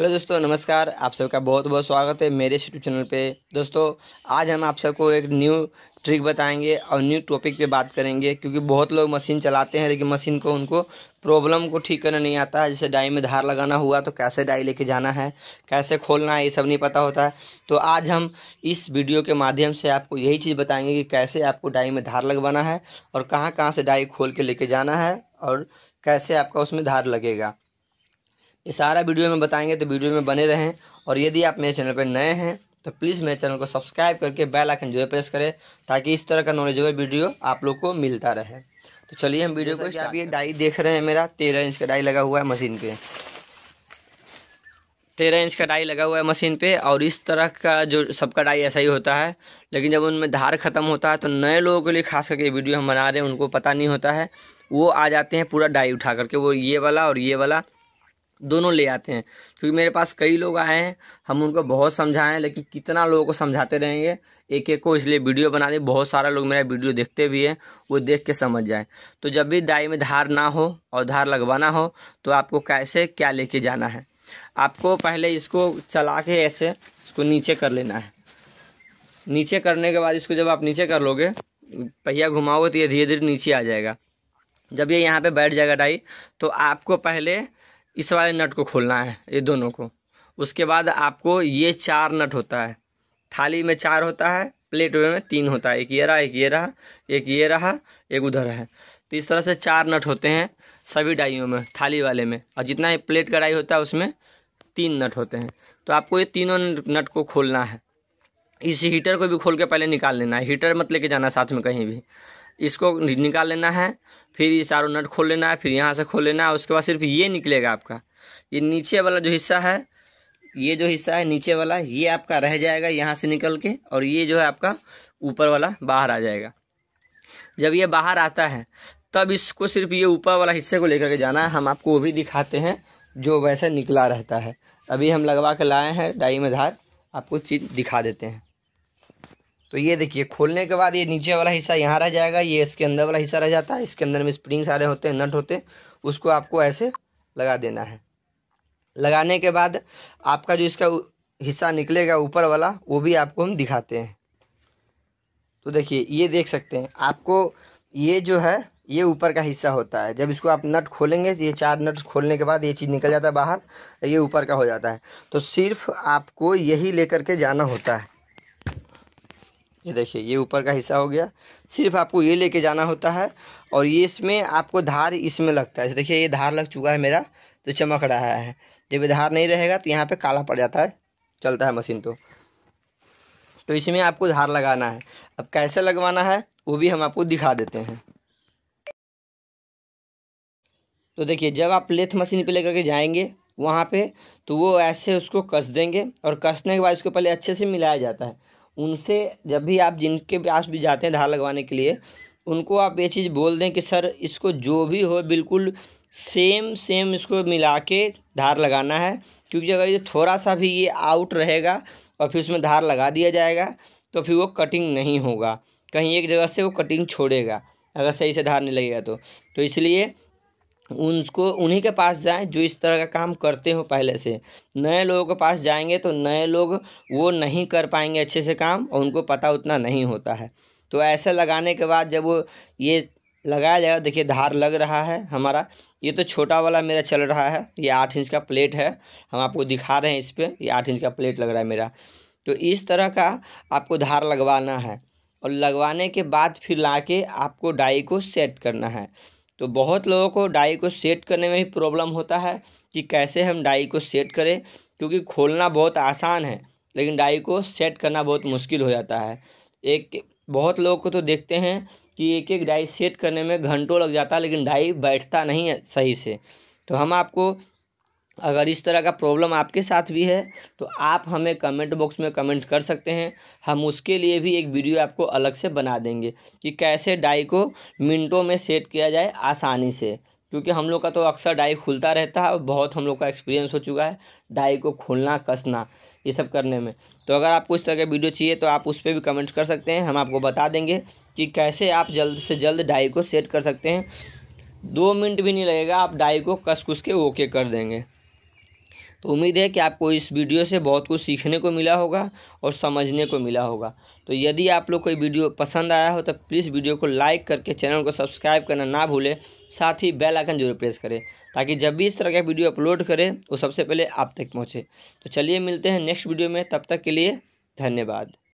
hello दोस्तों नमस्कार आप सबका बहुत बहुत स्वागत है मेरे यूट्यूब चैनल पे दोस्तों आज हम आप सबको एक न्यू ट्रिक बताएंगे और न्यू टॉपिक पे बात करेंगे क्योंकि बहुत लोग मशीन चलाते हैं लेकिन मशीन को उनको प्रॉब्लम को ठीक करना नहीं आता है जैसे डाई में धार लगाना हुआ तो कैसे डाई लेके जाना है कैसे खोलना है ये सब नहीं पता होता है तो आज हम इस वीडियो के माध्यम से आपको यही चीज़ बताएंगे कि कैसे आपको डाई में धार लगवाना है और कहाँ कहाँ से डाई खोल के लेके जाना है और कैसे आपका उसमें धार लगेगा ये सारा वीडियो में बताएंगे तो वीडियो में बने रहें और यदि आप मेरे चैनल पर नए हैं तो प्लीज़ मेरे चैनल को सब्सक्राइब करके बेल आइकन जो है प्रेस करें ताकि इस तरह का नॉलेजेबल वीडियो आप लोग को मिलता रहे तो चलिए हम वीडियो को आप ये डाई देख रहे हैं मेरा तेरह इंच का डाई लगा हुआ है मशीन पे तेरह इंच का डाई लगा हुआ है मशीन पे और इस तरह का जो सबका डाई ऐसा ही होता है लेकिन जब उनमें धार ख़त्म होता है तो नए लोगों के लिए खास करके वीडियो हम बना रहे हैं उनको पता नहीं होता है वो आ जाते हैं पूरा डाई उठा करके वो ये वाला और ये वाला दोनों ले आते हैं क्योंकि मेरे पास कई लोग आए हैं हम उनको बहुत समझाएं लेकिन कितना लोगों को समझाते रहेंगे एक एक को इसलिए वीडियो बना दें बहुत सारा लोग मेरा वीडियो देखते भी हैं वो देख के समझ जाए तो जब भी दाई में धार ना हो और धार लगवाना हो तो आपको कैसे क्या लेके जाना है आपको पहले इसको चला के ऐसे इसको नीचे कर लेना है नीचे करने के बाद इसको जब आप नीचे कर लोगे पहिया घुमाओगे तो ये धीरे धीरे नीचे आ जाएगा जब ये यहाँ पे बैठ जाएगा डाई तो आपको पहले इस वाले नट को खोलना है ये दोनों को उसके बाद आपको ये चार नट होता है थाली में चार होता है प्लेट में तीन होता है एक ये रहा एक ये रहा एक ये रहा एक उधर है तो इस तरह से चार नट होते हैं सभी डाइयों में थाली वाले में और जितना ही प्लेट का डाई होता है उसमें तीन नट होते हैं तो आपको ये तीनों नट को खोलना है इस हीटर को भी खोल के पहले निकाल लेना है हीटर मत लेके जाना साथ में कहीं भी इसको निकाल लेना है फिर ये चारों नट खोल लेना है फिर यहाँ से खोल लेना है उसके बाद सिर्फ ये निकलेगा आपका ये नीचे वाला जो हिस्सा है ये जो हिस्सा है नीचे वाला ये आपका रह जाएगा यहाँ से निकल के और ये जो है आपका ऊपर वाला बाहर आ जाएगा जब ये बाहर आता है तब इसको सिर्फ ये ऊपर वाला हिस्से को लेकर के जाना है हम आपको वो भी दिखाते हैं जो वैसे निकला रहता है अभी हम लगवा के लाए हैं डाई में धार आपको चीज़ दिखा देते हैं तो ये देखिए खोलने के बाद ये नीचे वाला हिस्सा यहाँ रह जाएगा ये इसके अंदर वाला हिस्सा रह जाता है इसके अंदर में स्प्रिंग सारे होते हैं नट होते हैं उसको आपको ऐसे लगा देना है लगाने के बाद आपका जो इसका हिस्सा निकलेगा ऊपर वाला वो भी आपको हम दिखाते हैं तो देखिए ये देख सकते हैं आपको ये जो है ये ऊपर का हिस्सा होता है जब इसको आप नट खोलेंगे ये चार नट खोलने के बाद ये चीज़ निकल जाता है बाहर ये ऊपर का हो जाता है तो सिर्फ आपको यही लेकर के जाना होता है ये देखिए ये ऊपर का हिस्सा हो गया सिर्फ आपको ये लेके जाना होता है और ये इसमें आपको धार इसमें लगता है देखिए ये धार लग चुका है मेरा तो चमक रहा है जब धार नहीं रहेगा तो यहाँ पे काला पड़ जाता है चलता है मशीन तो तो इसमें आपको धार लगाना है अब कैसे लगवाना है वो भी हम आपको दिखा देते हैं तो देखिए जब आप लेथ मशीन पर लेकर के जाएंगे वहाँ पे तो वो ऐसे उसको कस देंगे और कसने के बाद उसको पहले अच्छे से मिलाया जाता है उनसे जब भी आप जिनके पास भी जाते हैं धार लगवाने के लिए उनको आप ये चीज़ बोल दें कि सर इसको जो भी हो बिल्कुल सेम सेम इसको मिला के धार लगाना है क्योंकि अगर ये थोड़ा सा भी ये आउट रहेगा और फिर उसमें धार लगा दिया जाएगा तो फिर वो कटिंग नहीं होगा कहीं एक जगह से वो कटिंग छोड़ेगा अगर सही से धार नहीं लगेगा तो तो इसलिए उनको उन्हीं के पास जाएं जो इस तरह का काम करते हो पहले से नए लोगों के पास जाएंगे तो नए लोग वो नहीं कर पाएंगे अच्छे से काम और उनको पता उतना नहीं होता है तो ऐसे लगाने के बाद जब वो ये लगाया जाएगा देखिए धार लग रहा है हमारा ये तो छोटा वाला मेरा चल रहा है ये आठ इंच का प्लेट है हम आपको दिखा रहे हैं इस पर ये आठ इंच का प्लेट लग रहा है मेरा तो इस तरह का आपको धार लगवाना है और लगवाने के बाद फिर ला के आपको डाई को सेट करना है तो बहुत लोगों को डाई को सेट करने में ही प्रॉब्लम होता है कि कैसे हम डाई को सेट करें क्योंकि खोलना बहुत आसान है लेकिन डाई को सेट करना बहुत मुश्किल हो जाता है एक बहुत लोग को तो देखते हैं कि एक एक डाई सेट करने में घंटों लग जाता है लेकिन डाई बैठता नहीं है सही से तो हम आपको अगर इस तरह का प्रॉब्लम आपके साथ भी है तो आप हमें कमेंट बॉक्स में कमेंट कर सकते हैं हम उसके लिए भी एक वीडियो आपको अलग से बना देंगे कि कैसे डाई को मिनटों में सेट किया जाए आसानी से क्योंकि हम लोग का तो अक्सर डाई खुलता रहता है और बहुत हम लोग का एक्सपीरियंस हो चुका है डाई को खोलना कसना ये सब करने में तो अगर आपको इस तरह का वीडियो चाहिए तो आप उस पर भी कमेंट कर सकते हैं हम आपको बता देंगे कि कैसे आप जल्द से जल्द डाई को सेट कर सकते हैं दो मिनट भी नहीं लगेगा आप डाई को कस कुस के ओके कर देंगे तो उम्मीद है कि आपको इस वीडियो से बहुत कुछ सीखने को मिला होगा और समझने को मिला होगा तो यदि आप लोग कोई वीडियो पसंद आया हो तो प्लीज़ वीडियो को लाइक करके चैनल को सब्सक्राइब करना ना भूलें साथ ही बेल आइकन जरूर प्रेस करें ताकि जब भी इस तरह का वीडियो अपलोड करें वो सबसे पहले आप तक पहुँचे तो चलिए मिलते हैं नेक्स्ट वीडियो में तब तक के लिए धन्यवाद